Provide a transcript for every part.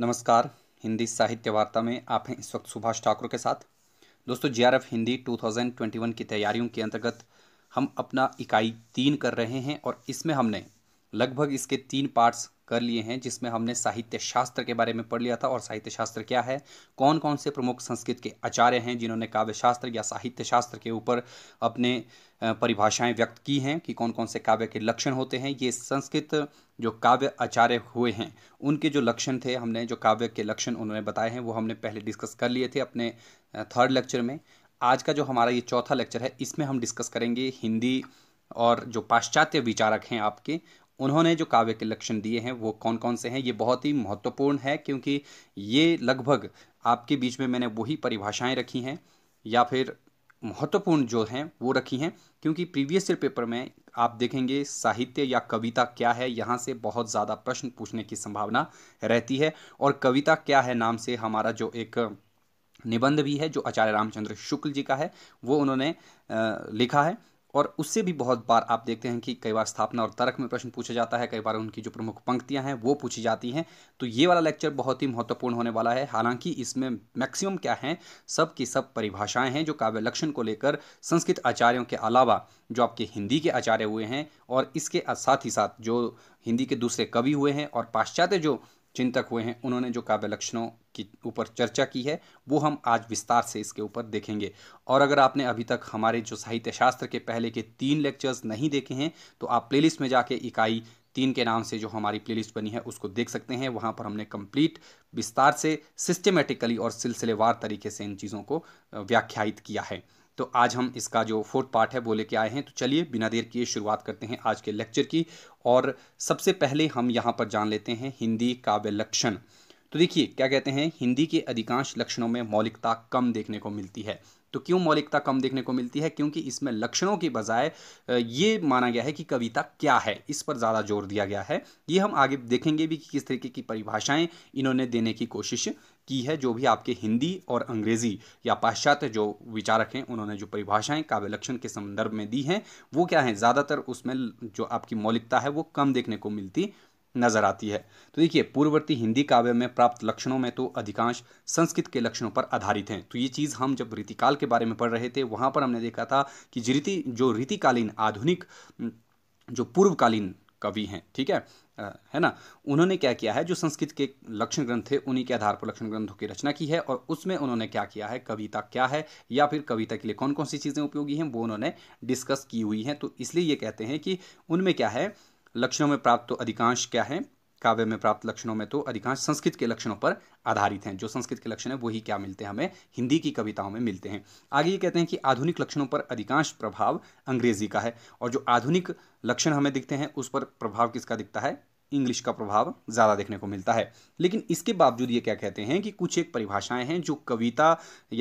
नमस्कार हिंदी साहित्य वार्ता में आप हैं इस वक्त सुभाष ठाकुर के साथ दोस्तों जे हिंदी 2021 की तैयारियों के अंतर्गत हम अपना इकाई तीन कर रहे हैं और इसमें हमने लगभग इसके तीन पार्ट्स कर लिए हैं जिसमें हमने साहित्य शास्त्र के बारे में पढ़ लिया था और साहित्य शास्त्र क्या है कौन कौन से प्रमुख संस्कृत के आचार्य हैं जिन्होंने काव्य शास्त्र या साहित्य शास्त्र के ऊपर अपने परिभाषाएं व्यक्त की हैं कि कौन कौन से काव्य के लक्षण होते हैं ये संस्कृत जो काव्य आचार्य हुए हैं उनके जो लक्षण थे हमने जो काव्य के लक्षण उन्होंने बताए हैं वो हमने पहले डिस्कस कर लिए थे अपने थर्ड लेक्चर में आज का जो हमारा ये चौथा लेक्चर है इसमें हम डिस्कस करेंगे हिंदी और जो पाश्चात्य विचारक हैं आपके उन्होंने जो काव्य के लक्षण दिए हैं वो कौन कौन से हैं ये बहुत ही महत्वपूर्ण है क्योंकि ये लगभग आपके बीच में मैंने वही परिभाषाएं रखी हैं या फिर महत्वपूर्ण जो हैं वो रखी हैं क्योंकि प्रीवियस ईयर पेपर में आप देखेंगे साहित्य या कविता क्या है यहाँ से बहुत ज़्यादा प्रश्न पूछने की संभावना रहती है और कविता क्या है नाम से हमारा जो एक निबंध भी है जो आचार्य रामचंद्र शुक्ल जी का है वो उन्होंने लिखा है और उससे भी बहुत बार आप देखते हैं कि कई बार स्थापना और तर्क में प्रश्न पूछा जाता है कई बार उनकी जो प्रमुख पंक्तियाँ हैं वो पूछी जाती हैं तो ये वाला लेक्चर बहुत ही महत्वपूर्ण होने वाला है हालांकि इसमें मैक्सिमम क्या हैं सब की सब परिभाषाएं हैं जो काव्य लक्षण को लेकर संस्कृत आचार्यों के अलावा जो आपके हिंदी के आचार्य हुए हैं और इसके साथ ही साथ जो हिंदी के दूसरे कवि हुए हैं और पाश्चात्य जो चिंतक हुए हैं उन्होंने जो काव्य लक्षणों की ऊपर चर्चा की है वो हम आज विस्तार से इसके ऊपर देखेंगे और अगर आपने अभी तक हमारे जो साहित्य शास्त्र के पहले के तीन लेक्चर्स नहीं देखे हैं तो आप प्लेलिस्ट में जाके इकाई तीन के नाम से जो हमारी प्लेलिस्ट बनी है उसको देख सकते हैं वहाँ पर हमने कंप्लीट विस्तार से सिस्टमेटिकली और सिलसिलेवार तरीके से इन चीज़ों को व्याख्यायित किया है तो आज हम इसका जो फोर्थ पार्ट है वो लेके आए हैं तो चलिए बिना देर किए शुरुआत करते हैं आज के लेक्चर की और सबसे पहले हम यहाँ पर जान लेते हैं हिंदी काव्य लक्षण तो देखिए क्या कहते हैं हिंदी के अधिकांश लक्षणों में मौलिकता कम देखने को मिलती है तो क्यों मौलिकता कम देखने को मिलती है क्योंकि इसमें लक्षणों के बजाय ये माना गया है कि कविता क्या है इस पर ज़्यादा जोर दिया गया है ये हम आगे देखेंगे भी कि किस तरीके की परिभाषाएं इन्होंने देने की कोशिश की है जो भी आपके हिंदी और अंग्रेज़ी या पाश्चात्य जो विचारक हैं उन्होंने जो परिभाषाएं काव्य लक्षण के संदर्भ में दी हैं वो क्या हैं ज़्यादातर उसमें जो आपकी मौलिकता है वो कम देखने को मिलती नजर आती है तो देखिए पूर्ववर्ती हिंदी काव्य में प्राप्त लक्षणों में तो अधिकांश संस्कृत के लक्षणों पर आधारित हैं तो ये चीज़ हम जब रीतिकाल के बारे में पढ़ रहे थे वहाँ पर हमने देखा था कि रीति जो रीतिकालीन आधुनिक जो पूर्वकालीन कवि हैं ठीक है है ना उन्होंने क्या किया है जो संस्कृत के लक्षण ग्रंथ थे उन्हीं के आधार पर लक्षण ग्रंथों की रचना की है और उसमें उन्होंने क्या किया है कविता क्या है या फिर कविता के लिए कौन कौन सी चीज़ें उपयोगी हैं वो उन्होंने डिस्कस की हुई हैं तो इसलिए ये कहते हैं कि उनमें क्या है लक्षणों में प्राप्त तो अधिकांश क्या है काव्य में प्राप्त लक्षणों में तो अधिकांश संस्कृत के लक्षणों पर आधारित हैं जो संस्कृत के लक्षण हैं वही क्या मिलते हैं हमें हिंदी की कविताओं में मिलते हैं आगे ये कहते हैं कि आधुनिक लक्षणों पर अधिकांश प्रभाव अंग्रेजी का है और जो आधुनिक लक्षण हमें दिखते हैं उस पर प्रभाव किसका दिखता है इंग्लिश का प्रभाव ज़्यादा देखने को मिलता है लेकिन इसके बावजूद ये क्या कहते हैं कि कुछ एक परिभाषाएं हैं जो कविता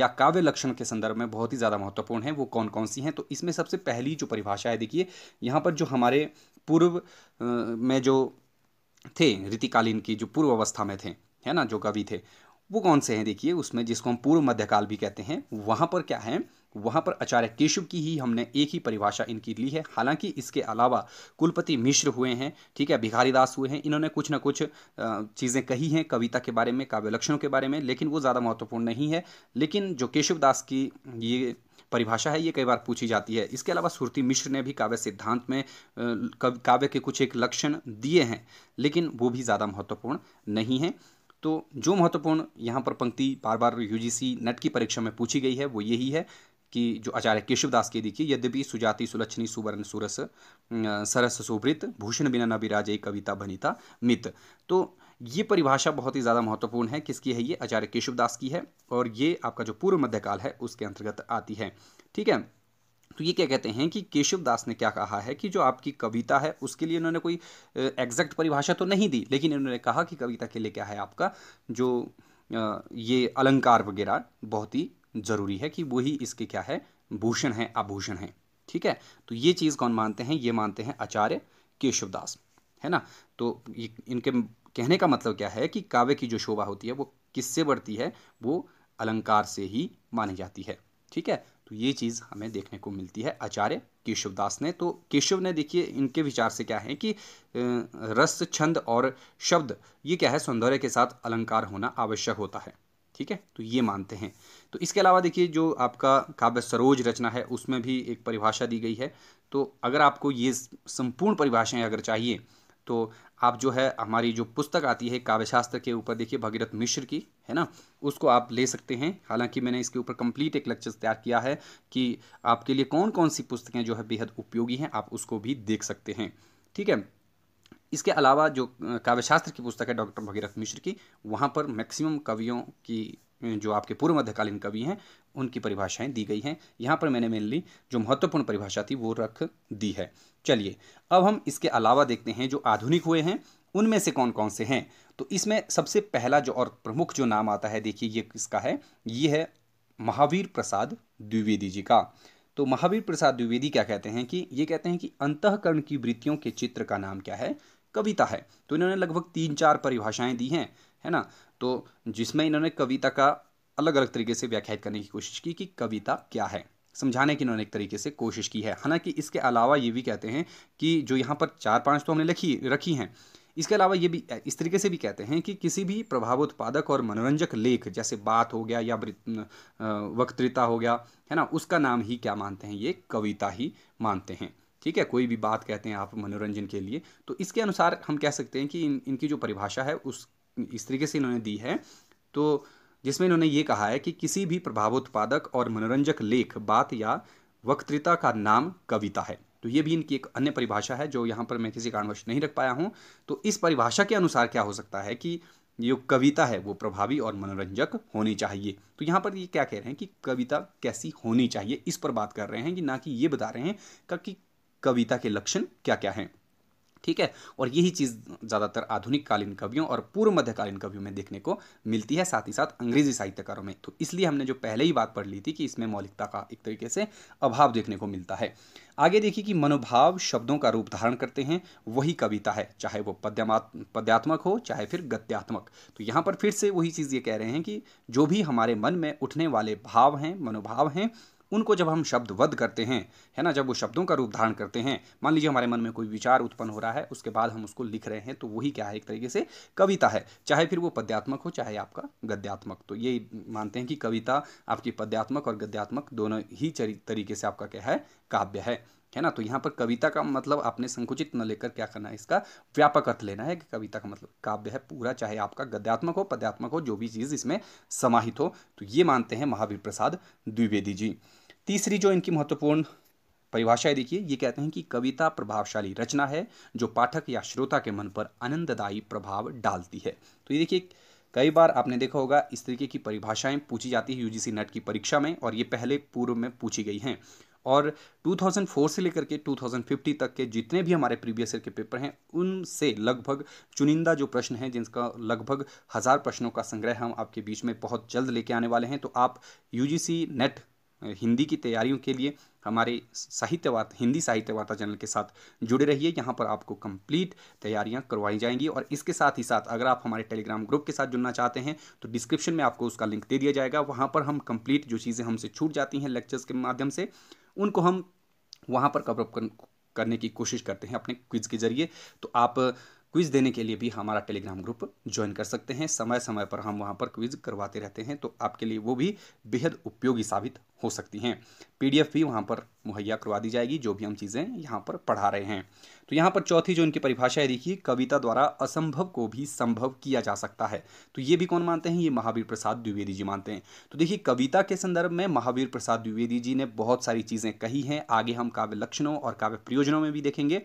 या काव्य लक्षण के संदर्भ में बहुत ही ज़्यादा महत्वपूर्ण हैं वो कौन कौन सी हैं तो इसमें सबसे पहली जो परिभाषा है देखिए यहाँ पर जो हमारे पूर्व में जो थे रीतिकालीन की जो पूर्व अवस्था में थे है ना जो कवि थे वो कौन से हैं देखिए उसमें जिसको हम पूर्व मध्यकाल भी कहते हैं वहाँ पर क्या है वहाँ पर आचार्य केशव की ही हमने एक ही परिभाषा इनकी ली है हालांकि इसके अलावा कुलपति मिश्र हुए हैं ठीक है भिखारी दास हुए हैं इन्होंने कुछ ना कुछ चीज़ें कही हैं कविता के बारे में काव्य लक्षणों के बारे में लेकिन वो ज़्यादा महत्वपूर्ण नहीं है लेकिन जो केशव दास की ये परिभाषा है ये कई बार पूछी जाती है इसके अलावा सुरती मिश्र ने भी काव्य सिद्धांत में काव्य के कुछ एक लक्षण दिए हैं लेकिन वो भी ज़्यादा महत्वपूर्ण नहीं है तो जो महत्वपूर्ण यहाँ पर पंक्ति बार बार यूजीसी नेट की परीक्षा में पूछी गई है वो यही है कि जो आचार्य केशवदास की देखिए यद्यपि सुजाति सुलक्षणी सुवर्ण सुरस सरस सुभृत भूषण बिना नबिराज कविता भनिता मित तो ये परिभाषा बहुत ही ज़्यादा महत्वपूर्ण है किसकी है ये आचार्य केशवदास की है और ये आपका जो पूर्व मध्यकाल है उसके अंतर्गत आती है ठीक है तो ये क्या कहते हैं कि केशवदास ने क्या कहा है कि जो आपकी कविता है उसके लिए इन्होंने कोई एग्जैक्ट परिभाषा तो नहीं दी लेकिन इन्होंने कहा कि कविता के लिए क्या है आपका जो ये अलंकार वगैरह बहुत ही ज़रूरी है कि वही इसके क्या है भूषण है आभूषण है ठीक है तो ये चीज़ कौन मानते हैं ये मानते हैं आचार्य केशवदास है ना तो इनके कहने का मतलब क्या है कि काव्य की जो शोभा होती है वो किससे बढ़ती है वो अलंकार से ही मानी जाती है ठीक है तो ये चीज़ हमें देखने को मिलती है आचार्य केशवदास ने तो केशव ने देखिए इनके विचार से क्या है कि रस छंद और शब्द ये क्या है सौंदर्य के साथ अलंकार होना आवश्यक होता है ठीक है तो ये मानते हैं तो इसके अलावा देखिए जो आपका काव्य सरोज रचना है उसमें भी एक परिभाषा दी गई है तो अगर आपको ये संपूर्ण परिभाषाएं अगर चाहिए तो आप जो है हमारी जो पुस्तक आती है काव्यशास्त्र के ऊपर देखिए भगीरथ मिश्र की है ना उसको आप ले सकते हैं हालांकि मैंने इसके ऊपर कंप्लीट एक लेक्चर तैयार किया है कि आपके लिए कौन कौन सी पुस्तकें जो है बेहद उपयोगी हैं आप उसको भी देख सकते हैं ठीक है इसके अलावा जो काव्यशास्त्र की पुस्तक है डॉक्टर भगीरथ मिश्र की वहाँ पर मैक्सिमम कवियों की जो आपके पूर्व मध्यकालीन कवि हैं उनकी परिभाषाएं दी गई हैं यहाँ पर मैंने मेनली जो महत्वपूर्ण परिभाषा थी वो रख दी है चलिए अब हम इसके अलावा देखते हैं जो आधुनिक हुए हैं उनमें से कौन कौन से हैं तो इसमें सबसे पहला जो और प्रमुख जो नाम आता है देखिए ये किसका है ये है महावीर प्रसाद द्विवेदी जी का तो महावीर प्रसाद द्विवेदी क्या कहते हैं कि ये कहते हैं कि अंतकरण की वृत्तियों के चित्र का नाम क्या है कविता है तो इन्होंने लगभग तीन चार परिभाषाएं दी हैं है ना तो जिसमें इन्होंने कविता का अलग अलग तरीके से व्याख्यात करने की कोशिश की कि कविता क्या है समझाने की इन्होंने एक तरीके से कोशिश की है हालांकि इसके अलावा ये भी कहते हैं कि जो यहाँ पर चार पाँच तो हमने लिखी रखी हैं इसके अलावा ये भी इस तरीके से भी कहते हैं कि किसी भी प्रभावोत्पादक और मनोरंजक लेख जैसे बात हो गया या वक्तृता हो गया है ना उसका नाम ही क्या मानते हैं ये कविता ही मानते हैं ठीक है कोई भी बात कहते हैं आप मनोरंजन के लिए तो इसके अनुसार हम कह सकते हैं कि इन इनकी जो परिभाषा है उस इस तरीके से इन्होंने दी है तो जिसमें इन्होंने ये कहा है कि किसी भी प्रभावोत्पादक और मनोरंजक लेख बात या वक्तृता का नाम कविता है तो ये भी इनकी एक अन्य परिभाषा है जो यहाँ पर मैं किसी कारणवश नहीं रख पाया हूँ तो इस परिभाषा के अनुसार क्या हो सकता है कि जो कविता है वो प्रभावी और मनोरंजक होनी चाहिए तो यहाँ पर ये क्या कह रहे हैं कि कविता कैसी होनी चाहिए इस पर बात कर रहे हैं कि ना कि ये बता रहे हैं कि कविता के लक्षण क्या क्या हैं ठीक है और यही चीज़ ज़्यादातर आधुनिक कालीन कवियों और पूर्व मध्यकालीन कवियों में देखने को मिलती है साथ ही साथ अंग्रेजी साहित्यकारों में तो इसलिए हमने जो पहले ही बात पढ़ ली थी कि इसमें मौलिकता का एक तरीके से अभाव देखने को मिलता है आगे देखिए कि मनोभाव शब्दों का रूप धारण करते हैं वही कविता है चाहे वो पद्यात्मक हो चाहे फिर गत्यात्मक तो यहाँ पर फिर से वही चीज़ ये कह रहे हैं कि जो भी हमारे मन में उठने वाले भाव हैं मनोभाव हैं उनको जब हम शब्द वध करते हैं है ना जब वो शब्दों का रूप धारण करते हैं मान लीजिए हमारे मन में कोई विचार उत्पन्न हो रहा है उसके बाद हम उसको लिख रहे हैं तो वही क्या है एक तरीके से कविता है चाहे फिर वो पद्यात्मक हो चाहे आपका गद्यात्मक तो ये मानते हैं कि कविता आपकी पद्यात्मक और गद्यात्मक दोनों ही तरीके से आपका क्या है काव्य है है ना तो यहाँ पर कविता का मतलब आपने संकुचित न लेकर क्या करना है इसका व्यापक अर्थ लेना है कि कविता का मतलब काव्य है पूरा चाहे आपका गद्यात्मक हो पद्यात्मक हो जो भी चीज़ इसमें समाहित हो तो ये मानते हैं महावीर प्रसाद द्विवेदी जी तीसरी जो इनकी महत्वपूर्ण परिभाषाएं देखिए ये कहते हैं कि कविता प्रभावशाली रचना है जो पाठक या श्रोता के मन पर आनंददायी प्रभाव डालती है तो ये देखिए कई बार आपने देखा होगा इस तरीके की परिभाषाएं पूछी जाती है यूजीसी नेट की परीक्षा में और ये पहले पूर्व में पूछी गई हैं और 2004 से लेकर के 2050 तक के जितने भी हमारे प्रीवियस ईयर के पेपर हैं उनसे लगभग चुनिंदा जो प्रश्न हैं जिनका लगभग हज़ार प्रश्नों का संग्रह हम आपके बीच में बहुत जल्द लेके आने वाले हैं तो आप यूजीसी नेट हिंदी की तैयारियों के लिए हमारे साहित्यवार्ता हिंदी साहित्य वार्ता चैनल के साथ जुड़े रहिए यहाँ पर आपको कंप्लीट तैयारियाँ करवाई जाएंगी और इसके साथ ही साथ अगर आप हमारे टेलीग्राम ग्रुप के साथ जुड़ना चाहते हैं तो डिस्क्रिप्शन में आपको उसका लिंक दे दिया जाएगा वहाँ पर हम कंप्लीट जो चीज़ें हमसे छूट जाती हैं लेक्चर्स के माध्यम से उनको हम वहाँ पर कवरअप करने की कोशिश करते हैं अपने क्विज़ के ज़रिए तो आप क्विज देने के लिए भी हमारा टेलीग्राम ग्रुप ज्वाइन कर सकते हैं समय समय पर हम वहाँ पर क्विज करवाते रहते हैं तो आपके लिए वो भी बेहद उपयोगी साबित हो सकती हैं पीडीएफ भी वहाँ पर मुहैया करवा दी जाएगी जो भी हम चीज़ें यहाँ पर पढ़ा रहे हैं तो यहाँ पर चौथी जो इनकी परिभाषा है देखिए कविता द्वारा असंभव को भी संभव किया जा सकता है तो ये भी कौन मानते हैं ये महावीर प्रसाद द्विवेदी जी मानते हैं तो देखिए कविता के संदर्भ में महावीर प्रसाद द्विवेदी जी ने बहुत सारी चीज़ें कही हैं आगे हम काव्य लक्षणों और काव्य प्रयोजनों में भी देखेंगे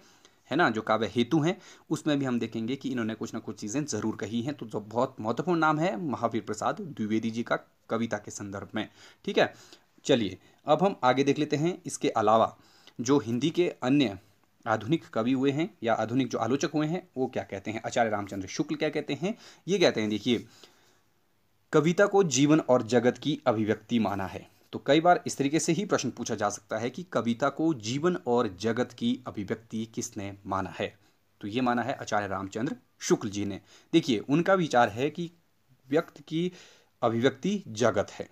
है ना जो काव्य हेतु हैं उसमें भी हम देखेंगे कि इन्होंने कुछ ना कुछ चीज़ें ज़रूर कही हैं तो जो बहुत महत्वपूर्ण नाम है महावीर प्रसाद द्विवेदी जी का कविता के संदर्भ में ठीक है चलिए अब हम आगे देख लेते हैं इसके अलावा जो हिंदी के अन्य आधुनिक कवि हुए हैं या आधुनिक जो आलोचक हुए हैं वो क्या कहते हैं आचार्य रामचंद्र शुक्ल क्या कहते हैं ये कहते हैं देखिए कविता को जीवन और जगत की अभिव्यक्ति माना है तो कई बार इस तरीके से ही प्रश्न पूछा जा सकता है कि कविता को जीवन और जगत की अभिव्यक्ति किसने माना है तो ये माना है आचार्य रामचंद्र शुक्ल जी ने देखिए उनका विचार है कि व्यक्त की अभिव्यक्ति जगत है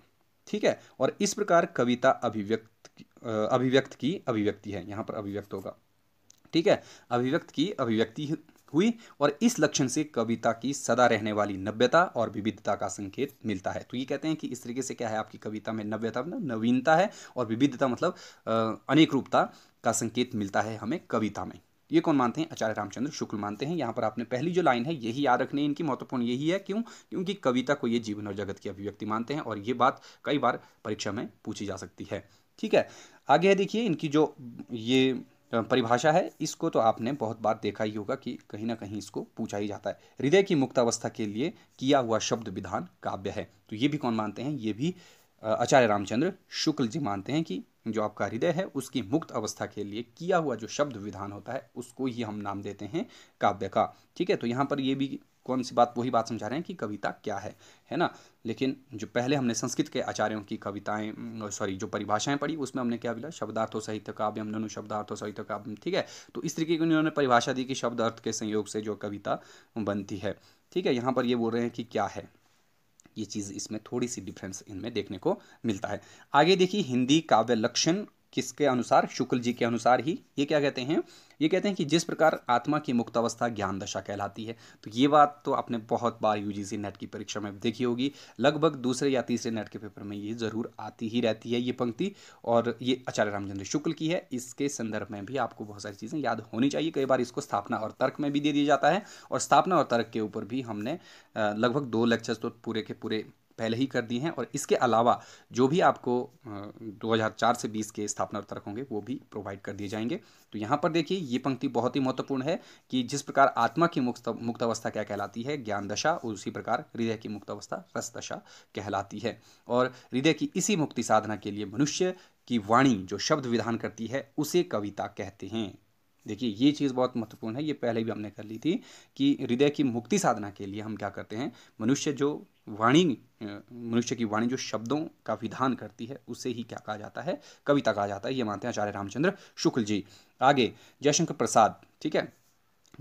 ठीक है और इस प्रकार कविता अभिव्यक्त अभिव्यक्त की अभिव्यक्ति है यहाँ पर अभिव्यक्त होगा ठीक है अभिव्यक्त की अभिव्यक्ति हुई और इस लक्षण से कविता की सदा रहने वाली नव्यता और विविधता का संकेत मिलता है तो ये कहते हैं कि इस तरीके से क्या है आपकी कविता में नव्यता मतलब नवीनता है और विविधता मतलब अनेक रूपता का संकेत मिलता है हमें कविता में ये कौन मानते हैं आचार्य रामचंद्र शुक्ल मानते हैं यहाँ पर आपने पहली जो लाइन है यही याद रखनी है इनकी महत्वपूर्ण यही है क्यों क्योंकि कविता को ये जीवन और जगत की अभिव्यक्ति मानते हैं और ये बात कई बार परीक्षा में पूछी जा सकती है ठीक है आगे है देखिए इनकी जो ये परिभाषा है इसको तो आपने बहुत बार देखा ही होगा कि कहीं ना कहीं इसको पूछा ही जाता है हृदय की मुक्त अवस्था के लिए किया हुआ शब्द विधान काव्य है तो ये भी कौन मानते हैं ये भी आचार्य रामचंद्र शुक्ल जी मानते हैं कि जो आपका हृदय है उसकी मुक्त अवस्था के लिए किया हुआ जो शब्द विधान होता है उसको ही हम नाम देते हैं काव्य का ठीक है तो यहाँ पर ये भी कौन सी बात वही बात समझा रहे हैं कि कविता क्या है है ना लेकिन जो पहले हमने संस्कृत के आचार्यों की कविताएं सॉरी जो परिभाषाएं पढ़ी उसमें हमने क्या बोला शब्दार्थो साहित्य काव्यम ननु शब्दार्थों साहित्य काव्य ठीक है तो इस तरीके की उन्होंने परिभाषा दी कि शब्द अर्थ के संयोग से जो कविता बनती है ठीक है यहाँ पर ये बोल रहे हैं कि क्या है ये चीज़ इसमें थोड़ी सी डिफरेंस इनमें देखने को मिलता है आगे देखिए हिंदी काव्य लक्षण किसके अनुसार शुक्ल जी के अनुसार ही ये क्या कहते हैं ये कहते हैं कि जिस प्रकार आत्मा की मुक्त अवस्था ज्ञान दशा कहलाती है तो ये बात तो आपने बहुत बार यूजीसी नेट की परीक्षा में देखी होगी लगभग दूसरे या तीसरे नेट के पेपर में ये ज़रूर आती ही रहती है ये पंक्ति और ये आचार्य रामचंद्र शुक्ल की है इसके संदर्भ में भी आपको बहुत सारी चीज़ें याद होनी चाहिए कई बार इसको स्थापना और तर्क में भी दे दिया जाता है और स्थापना और तर्क के ऊपर भी हमने लगभग दो लेक्चर्स तो पूरे के पूरे पहले ही कर दी हैं और इसके अलावा जो भी आपको 2004 से 20 के स्थापना तक होंगे वो भी प्रोवाइड कर दिए जाएंगे तो यहाँ पर देखिए ये पंक्ति बहुत ही महत्वपूर्ण है कि जिस प्रकार आत्मा की मुक्त मुक्तावस्था क्या कहलाती है ज्ञान दशा और उसी प्रकार हृदय की मुक्तावस्था रस दशा कहलाती है और हृदय की इसी मुक्ति साधना के लिए मनुष्य की वाणी जो शब्द विधान करती है उसे कविता कहते हैं देखिए ये चीज़ बहुत महत्वपूर्ण है ये पहले भी हमने कर ली थी कि हृदय की मुक्ति साधना के लिए हम क्या करते हैं मनुष्य जो वाणी मनुष्य की वाणी जो शब्दों का विधान करती है उसे ही क्या कहा जाता है कविता कहा जाता है ये मानते हैं आचार्य रामचंद्र शुक्ल जी आगे जयशंकर प्रसाद ठीक है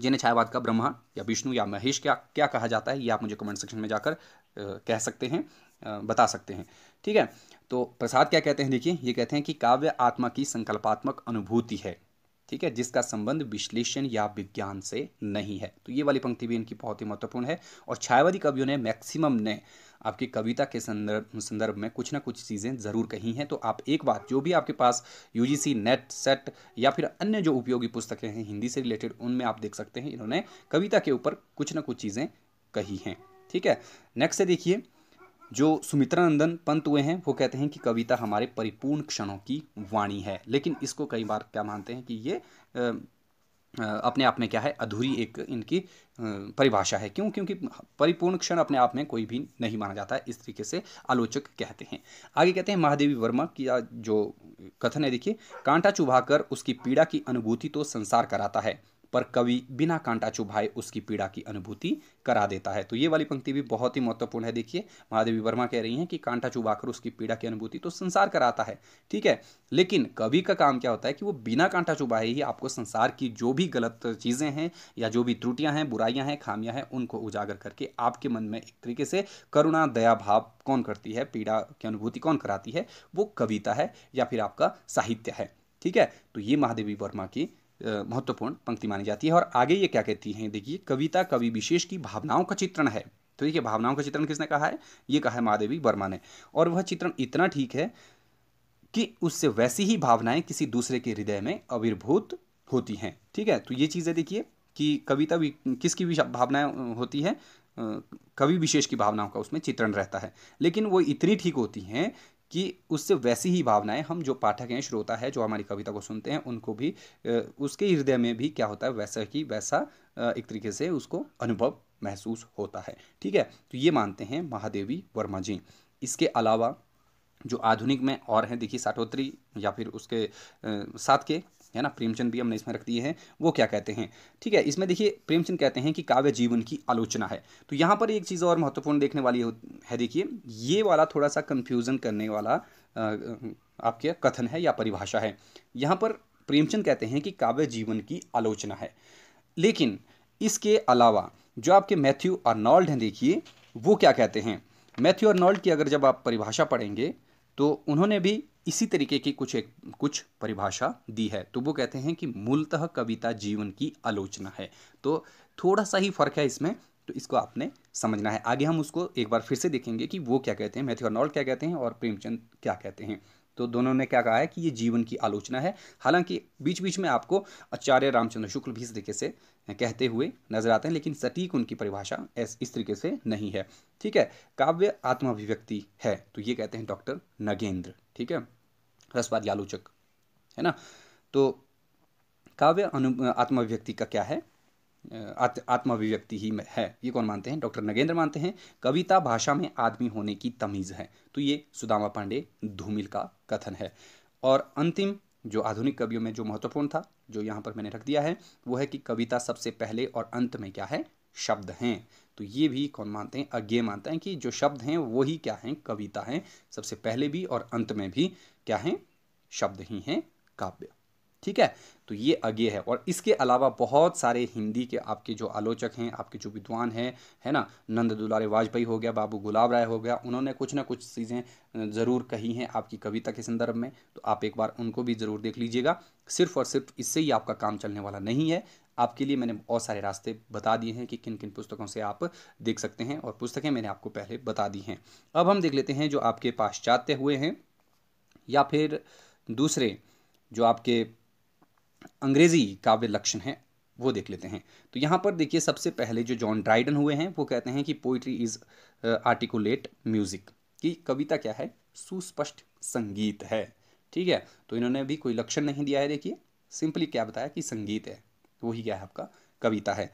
जिन्हें छायावाद का ब्रह्मा या विष्णु या महेश क्या क्या कहा जाता है ये आप मुझे कमेंट सेक्शन में जाकर कह सकते हैं बता सकते हैं ठीक है तो प्रसाद क्या कहते हैं देखिए ये कहते हैं कि काव्य आत्मा की संकल्पात्मक अनुभूति है ठीक है जिसका संबंध विश्लेषण या विज्ञान से नहीं है तो ये वाली पंक्ति भी इनकी बहुत ही महत्वपूर्ण है और छायावादी कवियों ने मैक्सिमम ने आपकी कविता के संदर्भ संदर्भ में कुछ ना कुछ चीज़ें ज़रूर कही हैं तो आप एक बात जो भी आपके पास यू नेट सेट या फिर अन्य जो उपयोगी पुस्तकें हैं हिंदी से रिलेटेड उनमें आप देख सकते हैं इन्होंने कविता के ऊपर कुछ ना कुछ चीज़ें कही हैं ठीक है नेक्स्ट से देखिए जो सुमित्रा नंदन पंत हुए हैं वो कहते हैं कि कविता हमारे परिपूर्ण क्षणों की वाणी है लेकिन इसको कई बार क्या मानते हैं कि ये अपने आप में क्या है अधूरी एक इनकी परिभाषा है क्यों क्योंकि परिपूर्ण क्षण अपने आप में कोई भी नहीं माना जाता है इस तरीके से आलोचक कहते हैं आगे कहते हैं महादेवी वर्मा की जो कथन है देखिए कांटा चुभाकर उसकी पीड़ा की अनुभूति तो संसार कराता है पर कवि बिना कांटा चुभाए उसकी पीड़ा की अनुभूति करा देता है तो ये वाली पंक्ति भी बहुत ही महत्वपूर्ण है देखिए महादेवी वर्मा कह रही हैं कि कांटा चुभाकर उसकी पीड़ा की अनुभूति तो संसार कराता है ठीक है लेकिन कवि का काम क्या होता है कि वो बिना कांटा चुभाए ही आपको संसार की जो भी गलत चीज़ें हैं या जो भी त्रुटियां हैं बुराइयां हैं खामियां हैं उनको उजागर करके आपके मन में एक तरीके से करुणा दया भाव कौन करती है पीड़ा की अनुभूति कौन कराती है वो कविता है या फिर आपका साहित्य है ठीक है तो ये महादेवी वर्मा की महत्वपूर्ण पंक्ति मानी जाती है और आगे ये क्या कहती हैं देखिए कविता कवि विशेष की भावनाओं का चित्रण है तो देखिए भावनाओं का चित्रण किसने कहा है ये कहा है महादेवी वर्मा ने और वह चित्रण इतना ठीक है कि उससे वैसी ही भावनाएं किसी दूसरे के हृदय में आविर्भूत होती हैं ठीक है तो ये चीज़ें देखिए कि कविता भी किसकी भी भावनाएं होती है कवि विशेष की भावनाओं का उसमें चित्रण रहता है लेकिन वो इतनी ठीक होती हैं कि उससे वैसी ही भावनाएं हम जो पाठक हैं श्रोता है जो हमारी कविता को सुनते हैं उनको भी उसके हृदय में भी क्या होता है वैसा ही वैसा एक तरीके से उसको अनुभव महसूस होता है ठीक है तो ये मानते हैं महादेवी वर्मा जी इसके अलावा जो आधुनिक में और हैं देखिए साठोत्री या फिर उसके साथ के है ना प्रेमचंद भी हमने इसमें रख दिए हैं वो क्या कहते हैं ठीक है इसमें देखिए प्रेमचंद कहते हैं कि काव्य जीवन की आलोचना है तो यहाँ पर एक चीज़ और महत्वपूर्ण देखने वाली है देखिए ये वाला थोड़ा सा कन्फ्यूज़न करने वाला आपके कथन है या परिभाषा है यहाँ पर प्रेमचंद कहते हैं कि काव्य जीवन की आलोचना है लेकिन इसके अलावा जो आपके मैथ्यू अर्नॉल्ड हैं देखिए वो क्या कहते हैं मैथ्यू अर्नॉल्ड की अगर जब आप परिभाषा पढ़ेंगे तो उन्होंने भी इसी तरीके की कुछ एक कुछ परिभाषा दी है तो वो कहते हैं कि मूलतः कविता जीवन की आलोचना है तो थोड़ा सा ही फर्क है इसमें तो इसको आपने समझना है आगे हम उसको एक बार फिर से देखेंगे कि वो क्या कहते हैं मैथ्यू अर्नॉल्ड क्या कहते हैं और प्रेमचंद क्या कहते हैं तो दोनों ने क्या कहा है कि ये जीवन की आलोचना है हालांकि बीच बीच में आपको आचार्य रामचंद्र शुक्ल भी इस तरीके से कहते हुए नजर आते हैं लेकिन सटीक उनकी परिभाषा इस तरीके से नहीं है ठीक है काव्य आत्माभिव्यक्ति है तो ये कहते हैं डॉक्टर नगेंद्र ठीक है रसवाद आलोचक है ना तो काव्य अनु आत्माभिव्यक्ति का क्या है आत, आत्माभिव्यक्ति ही है ये कौन मानते हैं डॉक्टर नगेंद्र मानते हैं कविता भाषा में आदमी होने की तमीज़ है तो ये सुदामा पांडे धूमिल का कथन है और अंतिम जो आधुनिक कवियों में जो महत्वपूर्ण था जो यहाँ पर मैंने रख दिया है वो है कि कविता सबसे पहले और अंत में क्या है शब्द हैं तो ये भी कौन मानते हैं अज्ञे मानते हैं कि जो शब्द हैं वो ही क्या हैं कविता हैं सबसे पहले भी और अंत में भी क्या हैं शब्द ही हैं काव्य ठीक है तो ये अज्ञे है और इसके अलावा बहुत सारे हिंदी के आपके जो आलोचक हैं आपके जो विद्वान हैं है ना नंद दुलारे वाजपेयी हो गया बाबू गुलाब राय हो गया उन्होंने कुछ ना कुछ चीज़ें ज़रूर कही हैं आपकी कविता के संदर्भ में तो आप एक बार उनको भी ज़रूर देख लीजिएगा सिर्फ और सिर्फ इससे ही आपका काम चलने वाला नहीं है आपके लिए मैंने बहुत सारे रास्ते बता दिए हैं कि किन किन पुस्तकों से आप देख सकते हैं और पुस्तकें मैंने आपको पहले बता दी हैं अब हम देख लेते हैं जो आपके पाश्चात्य हुए हैं या फिर दूसरे जो आपके अंग्रेज़ी काव्य लक्षण हैं वो देख लेते हैं तो यहाँ पर देखिए सबसे पहले जो जॉन ड्राइडन हुए हैं वो कहते हैं कि पोइट्री इज़ आर्टिकुलेट म्यूज़िक कि कविता क्या है सुस्पष्ट संगीत है ठीक है तो इन्होंने भी कोई लक्षण नहीं दिया है देखिए सिंपली क्या बताया कि संगीत है वही क्या है आपका कविता है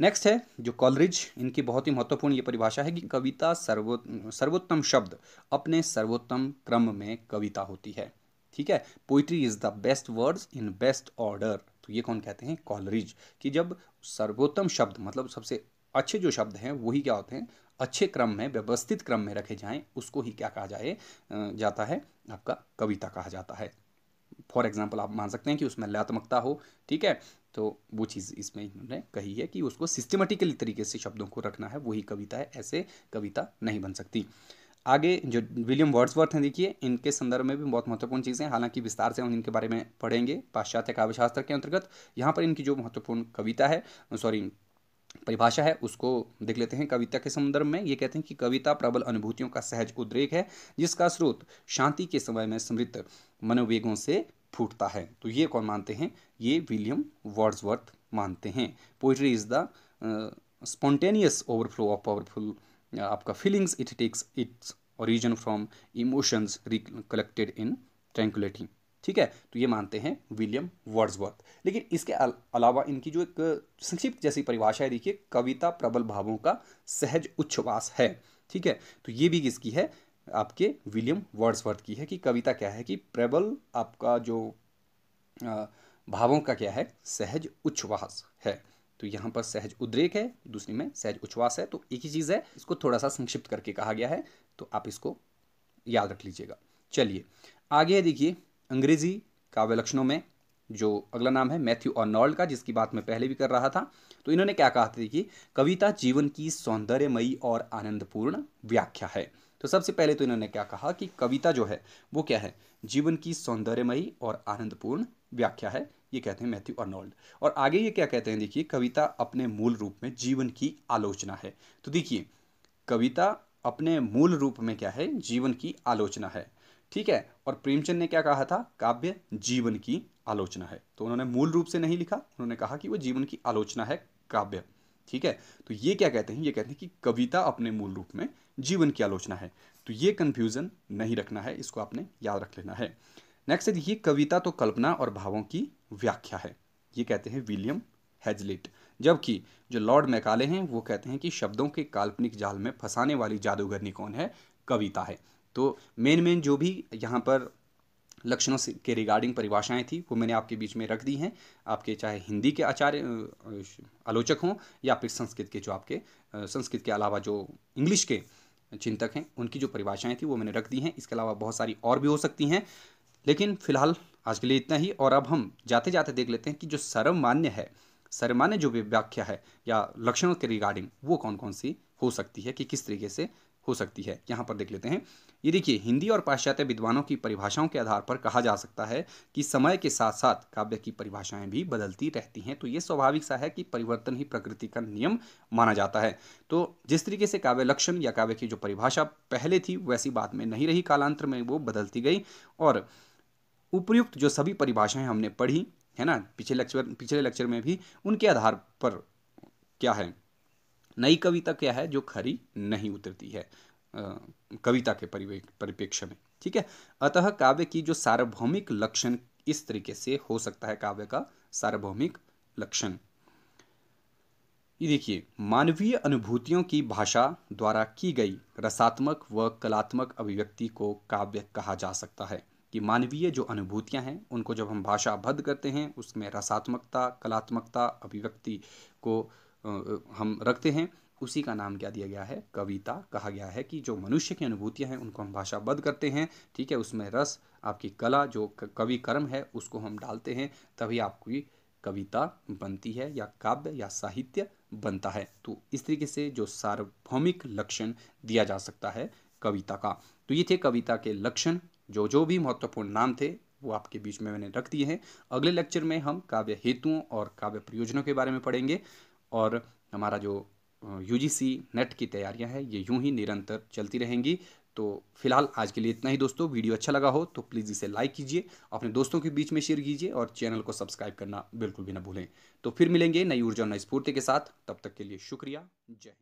नेक्स्ट है जो कॉलरिज इनकी बहुत ही महत्वपूर्ण ये परिभाषा है कि कविता सर्वो सर्वोत्तम शब्द अपने सर्वोत्तम क्रम में कविता होती है ठीक है poetry is the best words in best order तो ये कौन कहते हैं कॉलरिज कि जब सर्वोत्तम शब्द मतलब सबसे अच्छे जो शब्द हैं वही क्या होते हैं अच्छे क्रम में व्यवस्थित क्रम में रखे जाएं उसको ही क्या कहा जाए जाता है आपका कविता कहा जाता है फॉर एग्जाम्पल आप मान सकते हैं कि उसमें लयात्मकता हो ठीक है तो वो चीज़ इसमें इन्होंने कही है कि उसको सिस्टमेटिकली तरीके से शब्दों को रखना है वही कविता है ऐसे कविता नहीं बन सकती आगे जो विलियम वर्ड्सवर्थ हैं देखिए इनके संदर्भ में भी बहुत महत्वपूर्ण चीज़ें हैं हालांकि विस्तार से हम इनके बारे में पढ़ेंगे पाश्चात्य काव्यशास्त्र के अंतर्गत यहाँ पर इनकी जो महत्वपूर्ण कविता है सॉरी परिभाषा है उसको देख लेते हैं कविता के संदर्भ में ये कहते हैं कि कविता प्रबल अनुभूतियों का सहज उद्रेक है जिसका स्रोत शांति के समय में समृद्ध मनोवेगों से फूटता है तो ये कौन मानते हैं ये विलियम वर्ड्सवर्थ मानते हैं poetry is the spontaneous overflow of powerful आपका feelings it takes its origin from emotions collected in tranquillity ठीक है तो ये मानते हैं विलियम वर्ड्सवर्थ लेकिन इसके अलावा इनकी जो एक संक्षिप्त जैसी परिभाषा है देखिए कविता प्रबल भावों का सहज उच्छ्वास है ठीक है तो ये भी किसकी है आपके विलियम वर्ड्सवर्थ की है कि कविता क्या है कि प्रबल आपका जो भावों का क्या है सहज उच्छ्वास है तो यहाँ पर सहज उद्रेक है दूसरी में सहज उच्छ्वास है तो एक ही चीज़ है इसको थोड़ा सा संक्षिप्त करके कहा गया है तो आप इसको याद रख लीजिएगा चलिए आगे देखिए अंग्रेजी काव्य लक्षणों में जो अगला नाम है मैथ्यू ऑर्नॉल्ड का जिसकी बात मैं पहले भी कर रहा था तो इन्होंने क्या कहा था कि कविता जीवन की सौंदर्यमयी और आनंदपूर्ण व्याख्या है तो सबसे पहले तो इन्होंने क्या कहा कि कविता जो है वो क्या है जीवन की सौंदर्यमयी और आनंदपूर्ण व्याख्या है ये कहते हैं मैथ्यू अर्नोल्ड और आगे ये क्या कहते हैं देखिए कविता अपने मूल रूप में जीवन की आलोचना है तो देखिए कविता अपने मूल रूप में क्या है जीवन की आलोचना है ठीक है और प्रेमचंद ने क्या कहा था काव्य जीवन की आलोचना है तो उन्होंने मूल रूप से नहीं लिखा उन्होंने कहा कि वो जीवन की आलोचना है काव्य ठीक है तो ये क्या कहते हैं ये कहते हैं कि कविता अपने मूल रूप में जीवन की आलोचना है तो ये कन्फ्यूज़न नहीं रखना है इसको आपने याद रख लेना है नेक्स्ट है देखिए कविता तो कल्पना और भावों की व्याख्या है ये कहते हैं विलियम हैजलिट जबकि जो लॉर्ड मैकाले हैं वो कहते हैं कि शब्दों के काल्पनिक जाल में फंसाने वाली जादूगरनी कौन है कविता है तो मेन मेन जो भी यहाँ पर लक्षणों से के रिगार्डिंग परिभाषाएं थी वो मैंने आपके बीच में रख दी हैं आपके चाहे हिंदी के आचार्य आलोचक हों या फिर संस्कृत के जो आपके संस्कृत के अलावा जो इंग्लिश के चिंतक हैं उनकी जो परिभाषाएं थी वो मैंने रख दी हैं इसके अलावा बहुत सारी और भी हो सकती हैं लेकिन फिलहाल आज के लिए इतना ही और अब हम जाते जाते देख लेते हैं कि जो सर्वमान्य है सर्वमान्य जो व्याख्या है या लक्षणों के रिगार्डिंग वो कौन कौन सी हो सकती है कि किस तरीके से हो सकती है यहाँ पर देख लेते हैं ये देखिए हिंदी और पाश्चात्य विद्वानों की परिभाषाओं के आधार पर कहा जा सकता है कि समय के साथ साथ काव्य की परिभाषाएं भी बदलती रहती हैं तो ये स्वाभाविक सा है कि परिवर्तन ही प्रकृति का नियम माना जाता है तो जिस तरीके से काव्य लक्षण या काव्य की जो परिभाषा पहले थी वैसी बात में नहीं रही कालांतर में वो बदलती गई और उपयुक्त जो सभी परिभाषाएं हमने पढ़ी है ना पिछले लेक्चर पिछले लेक्चर में भी उनके आधार पर क्या है नई कविता क्या है जो खरी नहीं उतरती है कविता के परिप्रेक्ष्य में ठीक है अतः काव्य की जो सार्वभौमिक लक्षण इस तरीके से हो सकता है काव्य का सार्वभौमिक लक्षण ये देखिए मानवीय अनुभूतियों की भाषा द्वारा की गई रसात्मक व कलात्मक अभिव्यक्ति को काव्य कहा जा सकता है कि मानवीय जो अनुभूतियां हैं उनको जब हम भाषाबद्ध करते हैं उसमें रसात्मकता कलात्मकता अभिव्यक्ति को हम रखते हैं उसी का नाम क्या दिया गया है कविता कहा गया है कि जो मनुष्य की अनुभूतियाँ हैं उनको हम भाषाबद्ध करते हैं ठीक है उसमें रस आपकी कला जो कवि कर्म है उसको हम डालते हैं तभी आपकी कविता बनती है या काव्य या साहित्य बनता है तो इस तरीके से जो सार्वभौमिक लक्षण दिया जा सकता है कविता का तो ये थे कविता के लक्षण जो जो भी महत्वपूर्ण नाम थे वो आपके बीच में मैंने रख दिए हैं अगले लेक्चर में हम काव्य हेतुओं और काव्य प्रयोजनों के बारे में पढ़ेंगे और हमारा जो यू नेट की तैयारियां हैं ये यूं ही निरंतर चलती रहेंगी तो फिलहाल आज के लिए इतना ही दोस्तों वीडियो अच्छा लगा हो तो प्लीज़ इसे लाइक कीजिए अपने दोस्तों के बीच में शेयर कीजिए और चैनल को सब्सक्राइब करना बिल्कुल भी ना भूलें तो फिर मिलेंगे नई ऊर्जा और नई स्फूर्ति के साथ तब तक के लिए शुक्रिया जय हिंद